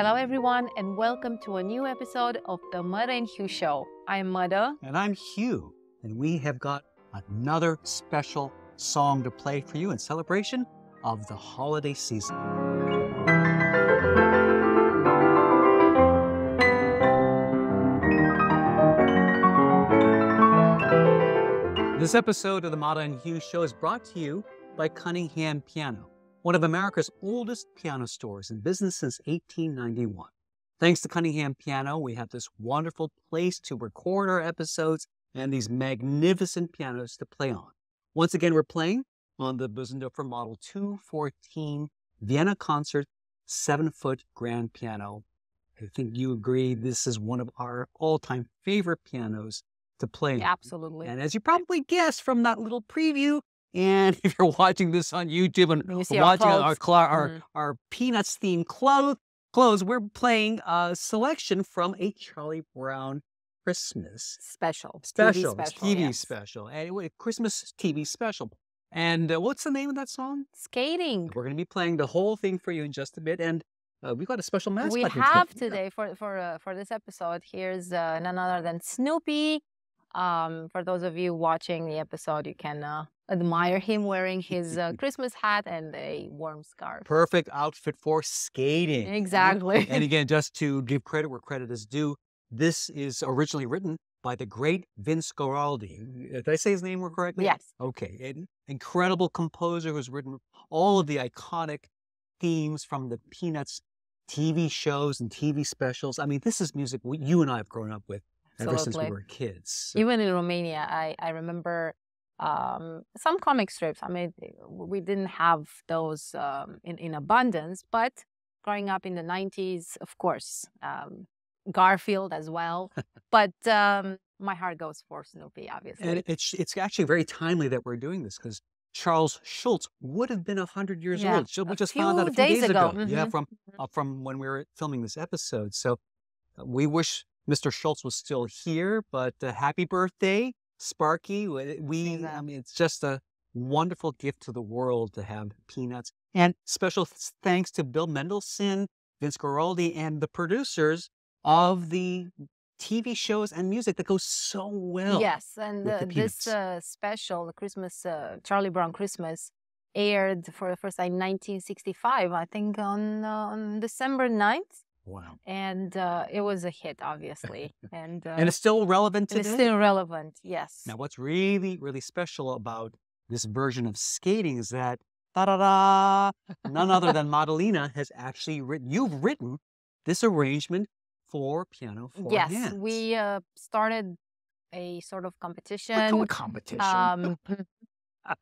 Hello, everyone, and welcome to a new episode of the Mother and Hugh Show. I'm Mother. And I'm Hugh, and we have got another special song to play for you in celebration of the holiday season. This episode of the Mata and Hugh Show is brought to you by Cunningham Piano one of America's oldest piano stores in business since 1891. Thanks to Cunningham Piano, we have this wonderful place to record our episodes and these magnificent pianos to play on. Once again, we're playing on the Busendorfer Model 214 Vienna Concert 7-foot grand piano. I think you agree this is one of our all-time favorite pianos to play. Absolutely. And as you probably guessed from that little preview, and if you're watching this on YouTube and you watching our our, our, mm. Mm-hmm. our Peanuts themed clothes, clothes, we're playing a selection from a Charlie Brown Christmas special. Special. TV special. TV yes. special. Christmas TV special. And uh, what's the name of that song? Skating. We're going to be playing the whole thing for you in just a bit. And uh, we've got a special mascot. We have today, today for for uh, for this episode. Here's uh, none other than Snoopy. Um, for those of you watching the episode, you can uh, admire him wearing his uh, Christmas hat and a warm scarf. Perfect outfit for skating. Exactly. and again, just to give credit where credit is due, this is originally written by the great Vince Guaraldi. Did I say his name correctly? Yes. Okay. An incredible composer who's written all of the iconic themes from the Peanuts TV shows and TV specials. I mean, this is music you and I have grown up with ever since we were kids. So. Even in Romania, I, I remember um, some comic strips. I mean, we didn't have those um, in, in abundance, but growing up in the 90s, of course, um, Garfield as well. but um, my heart goes for Snoopy, obviously. And it's, it's actually very timely that we're doing this because Charles Schultz would have been 100 years yeah. old. We just found out a few days, days ago. ago. Mm -hmm. Yeah, mm-hmm. from, mm-hmm. uh, from when we were filming this episode. So uh, we wish Mr. Schultz was still here, but uh, happy birthday Sparky. Eh, we, I mean, it's just a wonderful gift to the world to have peanuts. And special thanks to Bill Mendelson, Vince Garaldi, and the producers of the TV shows and music that goes so well. Yes, and the, the this uh, special, the Christmas uh, Charlie Brown Christmas, aired for the first time in 1965, I think on uh, on December 9th. Wow. And uh, it was a hit, obviously. And, uh, and it's still relevant today? It's still relevant, yes. Now, what's really, really special about this version of skating is that, da da none other than Madalena has actually written, you've written this arrangement for piano for yes, hands. we uh, started a sort of competition. What kind of competition? Um,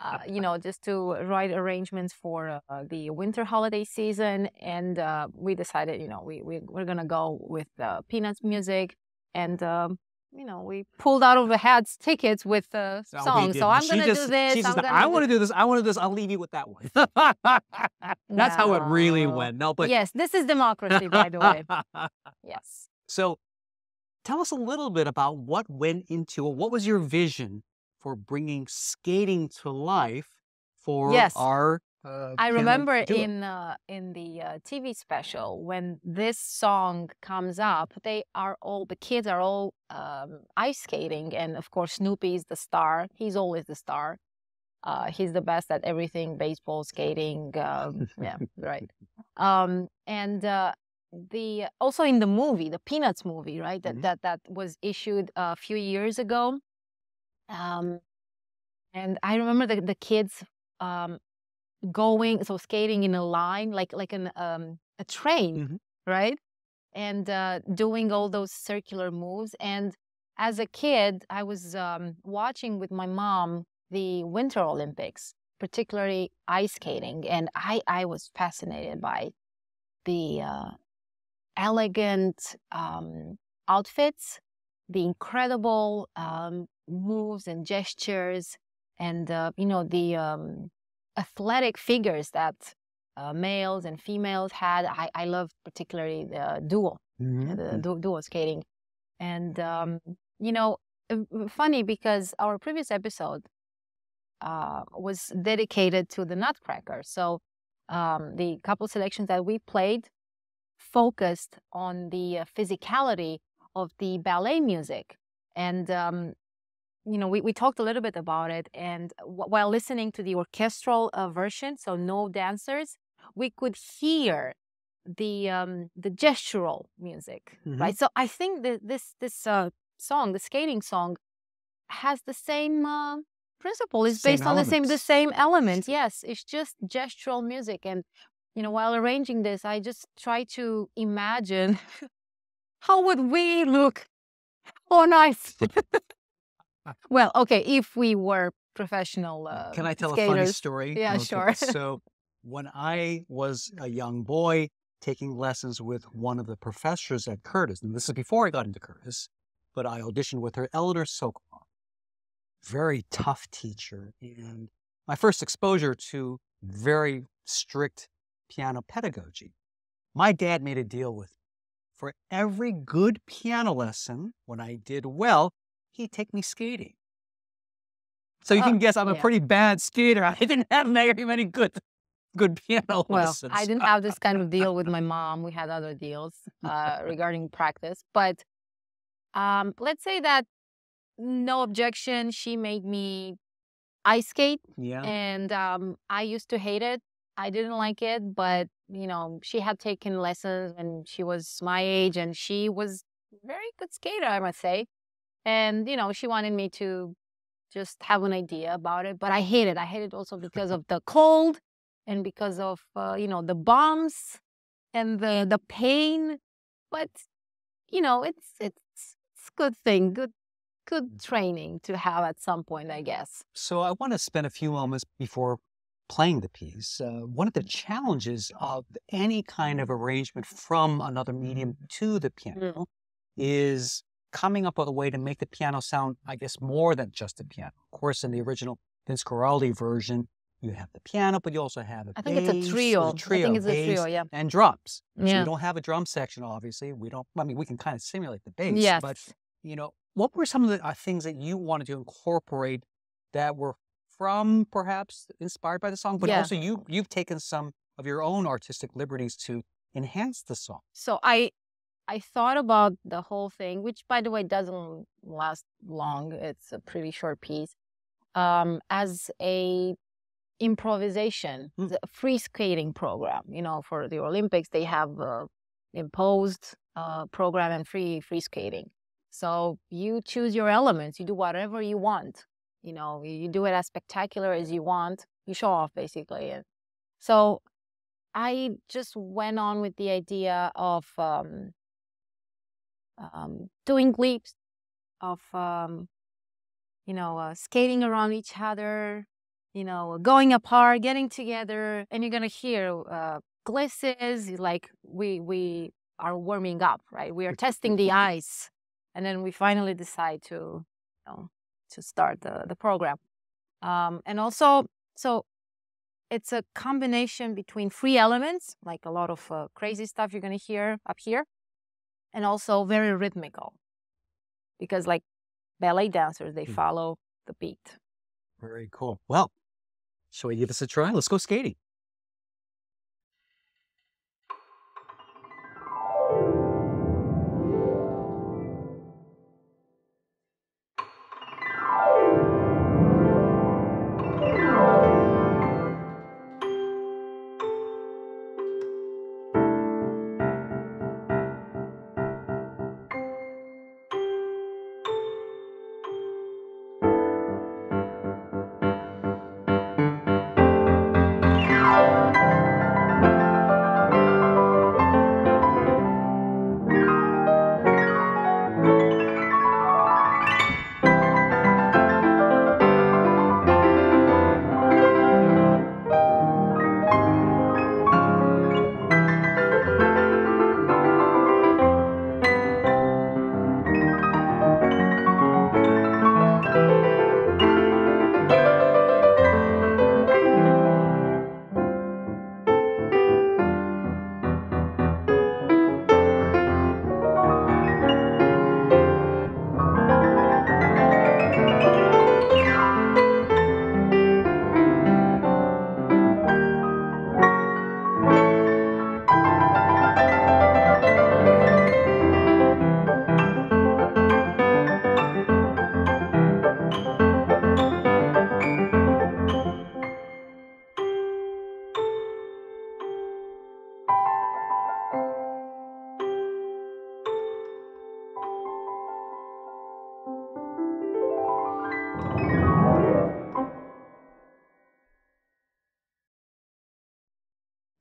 uh, you know, just to write arrangements for uh, the winter holiday season. And uh, we decided, you know, we, we, we're going to go with Peanuts music. And, um, you know, we pulled out of the hats tickets with the no, song. So I'm going to do this. just, i want to do this. I want to do this. I'll leave you with that one. That's no. how it really went. No, but yes, this is democracy, by the way. yes. So tell us a little bit about what went into it. What was your vision for bringing skating to life for yes. our. Uh, I remember in uh, in the uh, TV special when this song comes up, they are all the kids are all um, ice skating, and of course Snoopy is the star. He's always the star. Uh, he's the best at everything baseball skating um, yeah right um, and uh, the also in the movie the peanuts movie right that mm-hmm. that, that was issued a few years ago um, and I remember the, the kids um, going, so skating in a line, like like an um, a train, mm-hmm. right? And uh, doing all those circular moves. And as a kid, I was um, watching with my mom the Winter Olympics, particularly ice skating, and I I was fascinated by the uh, elegant um, outfits, the incredible um, moves and gestures and uh, you know the um, athletic figures that uh, males and females had. I, I love particularly the duo, mm-hmm. the mm-hmm. du- duo skating, and um, you know, uh, funny because our previous episode uh, was dedicated to the Nutcracker. So um, the couple selections that we played focused on the uh, physicality of the ballet music, and um, you know, we, we talked a little bit about it. And while listening to the orchestral uh, version, so no dancers, we could hear the um, the gestural music, mm-hmm. right? So I think that this this uh, song, the skating song, has the same uh, principle. It's same based elements. on the same the same elements. Yes, it's just gestural music. And you know, while arranging this, I just try to imagine how would we look on ice well, okay, if we were professional. Uh, Can I tell skaters? a funny story? Yeah, okay. sure. so, when I was a young boy taking lessons with one of the professors at Curtis, and this is before I got into Curtis, but I auditioned with her, Elder Sokolov. Very tough teacher. And my first exposure to very strict piano pedagogy. My dad made a deal with me. For every good piano lesson, when I did well, he'd take me skating. So you oh, can guess I'm yeah. a pretty bad skater. I didn't have very many good good piano well, lessons. I didn't have this kind of deal with my mom. We had other deals uh, regarding practice. But um, let's say that no objection, she made me ice skate. Yeah. And um, I used to hate it. I didn't like it, but you know, she had taken lessons and she was my age and she was very good skater, I must say and you know she wanted me to just have an idea about it but i hate it i hate it also because of the cold and because of uh, you know the bombs and the the pain but you know it's it's it's good thing good good training to have at some point i guess so i want to spend a few moments before playing the piece uh, one of the challenges of any kind of arrangement from another medium to the mm. piano mm. is coming up with a way to make the piano sound, I guess, more than just a piano. Of course, in the original Vince Guaraldi version, you have the piano, but you also have a I think it's a trio. A trio. I think it's a trio, yeah. And drums. Yeah. So you don't have a drum section, obviously. We don't, I mean, we can kind of simulate the bass. Yes. But, you know, what were some of the uh, things that you wanted to incorporate that were from perhaps inspired by the song, but yeah. also you, you've taken some of your own artistic liberties to enhance the song. So I I thought about the whole thing, which by the way doesn't last long. It's a pretty short piece. Um, as a improvisation, mm. free skating program. You know, for the Olympics, they have uh, imposed uh, program and free free skating. So you choose your elements. You do whatever you want. You know, you do it as spectacular as you want. You show off basically. And so I just went on with the idea of um, um, doing leaps of um, you know uh, skating around each other you know going apart getting together and you're gonna hear uh, glisses like we we are warming up right we are testing the ice and then we finally decide to you know to start the, the program um, and also so it's a combination between free elements like a lot of uh, crazy stuff you're gonna hear up here and also very rhythmical because like ballet dancers they hmm. follow the beat very cool well shall we give this a try let's go skating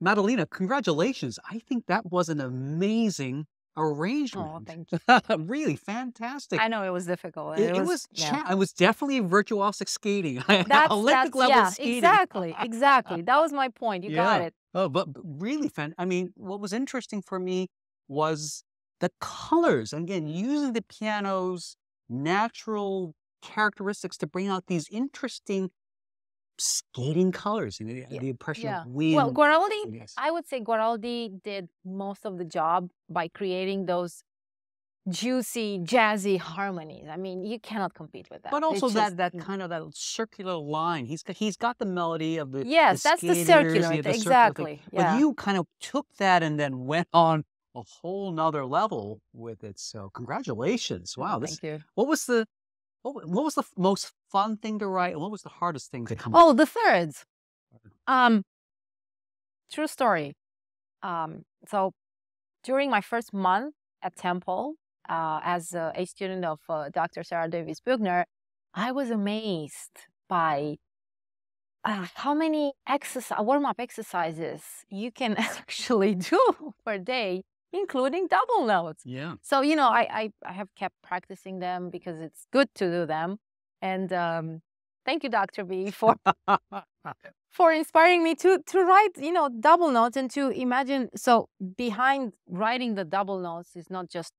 Madalena, congratulations. I think that was an amazing arrangement. Oh, thank you. really fantastic. I know it was difficult. It, it, was, was yeah. was definitely virtuosic skating. That's, Olympic that's, level yeah, skating. Exactly, exactly. that was my point. You yeah. got it. Oh, but really fan. I mean, what was interesting for me was the colors. Again, using the piano's natural characteristics to bring out these interesting Skating colors and the, yeah. the impression yeah. of wind. Well, Guaraldi, yes. I would say Guaraldi did most of the job by creating those juicy, jazzy harmonies. I mean, you cannot compete with that. But also that that mm. kind of that circular line. He's got, he's got the melody of the yes, the that's the circular the, the exactly. Circular yeah. But you kind of took that and then went on a whole nother level with it. So congratulations! Oh, wow, this, Thank you. What was the what, what was the most fun thing to write? What was the hardest thing to come? Oh, the thirds. Um, true story. Um, so during my first month at Temple uh, as a, a, student of uh, Dr. Sarah Davis Buchner, I was amazed by uh, how many exercise warm up exercises you can actually do per day including double notes. Yeah. So, you know, I, I, I have kept practicing them because it's good to do them. And um, thank you, Dr. B, for for inspiring me to to write, you know, double notes and to imagine. So behind writing the double notes is not just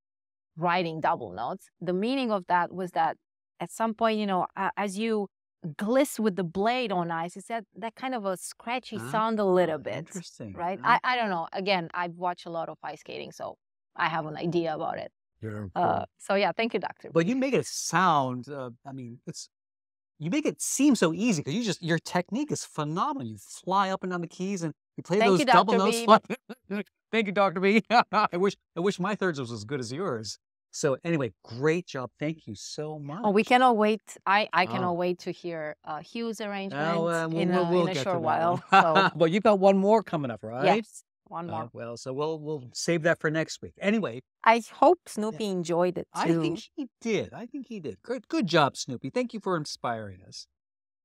writing double notes. The meaning of that was that at some point, you know, uh, as you gliss with the blade on ice. It's that, that kind of a scratchy ah, sound a little bit. Interesting. Right? Ah. I, I don't know. Again, I've watched a lot of ice skating, so I have an idea about it. Uh, so yeah, thank you, doctor. But you make it sound. Uh, I mean, it's you make it seem so easy because you just your technique is phenomenal. You fly up and down the keys and you play thank those you, double notes. thank you, Doctor B. I wish I wish my thirds was as good as yours. So anyway, great job. Thank you so much. Oh, we cannot wait. I, I cannot oh. wait to hear uh, Hugh's oh, arrangement we'll, in, a, we'll, we'll in a short while. So. you've got one more coming up, right? Yes, one oh, more. Uh, well, so we'll we'll save that for next week. Anyway, I hope Snoopy yeah. enjoyed it too. I think he did. I think he did. Good good job, Snoopy. Thank you for inspiring us.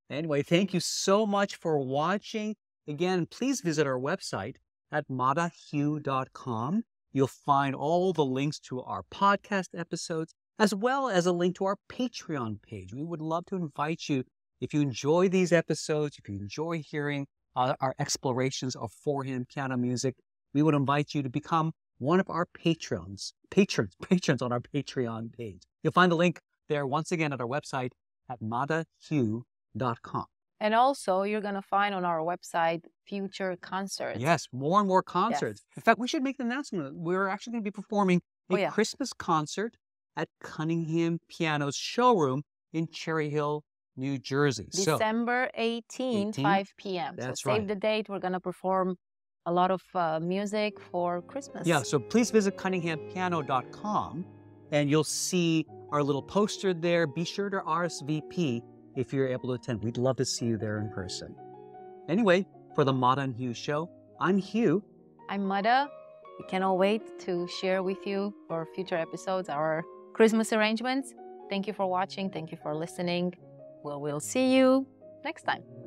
Anyway, thank you so much for watching. Again, please visit our website at madahue.com You'll find all the links to our podcast episodes, as well as a link to our Patreon page. We would love to invite you, if you enjoy these episodes, if you enjoy hearing uh, our explorations of forehand piano music, we would invite you to become one of our patrons, patrons, patrons on our Patreon page. You'll find the link there once again at our website at madahugh.com. And also, you're going to find on our website future concerts. Yes, more and more concerts. Yes. In fact, we should make the announcement. We're actually going to be performing a oh, yeah. Christmas concert at Cunningham Piano's showroom in Cherry Hill, New Jersey. December 18th, 18, 18, 5 p.m. That's so save right. the date. We're going to perform a lot of uh, music for Christmas. Yeah, so please visit cunninghampiano.com and you'll see our little poster there. Be sure to RSVP if you're able to attend. We'd love to see you there in person. Anyway, for the Mada and Hugh show, I'm Hugh. I'm Mada. We cannot wait to share with you for future episodes our Christmas arrangements. Thank you for watching. Thank you for listening. Well, we'll see you next time.